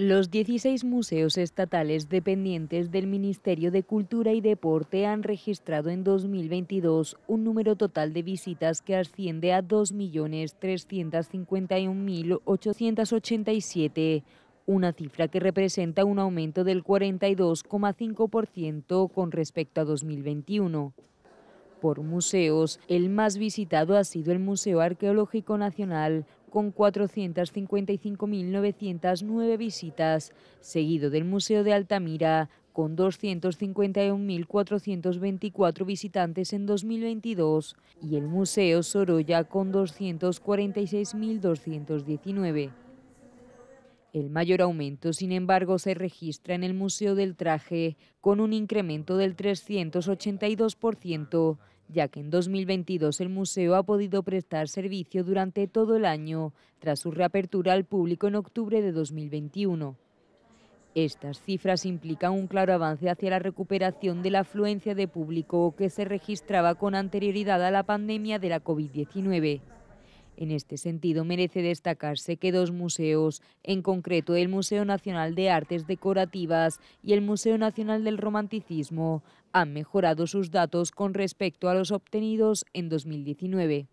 Los 16 museos estatales dependientes del Ministerio de Cultura y Deporte han registrado en 2022 un número total de visitas que asciende a 2.351.887, una cifra que representa un aumento del 42,5% con respecto a 2021 por museos. El más visitado ha sido el Museo Arqueológico Nacional, con 455.909 visitas, seguido del Museo de Altamira, con 251.424 visitantes en 2022, y el Museo Sorolla, con 246.219. El mayor aumento, sin embargo, se registra en el Museo del Traje, con un incremento del 382%, ya que en 2022 el museo ha podido prestar servicio durante todo el año, tras su reapertura al público en octubre de 2021. Estas cifras implican un claro avance hacia la recuperación de la afluencia de público que se registraba con anterioridad a la pandemia de la COVID-19. En este sentido, merece destacarse que dos museos, en concreto el Museo Nacional de Artes Decorativas y el Museo Nacional del Romanticismo, han mejorado sus datos con respecto a los obtenidos en 2019.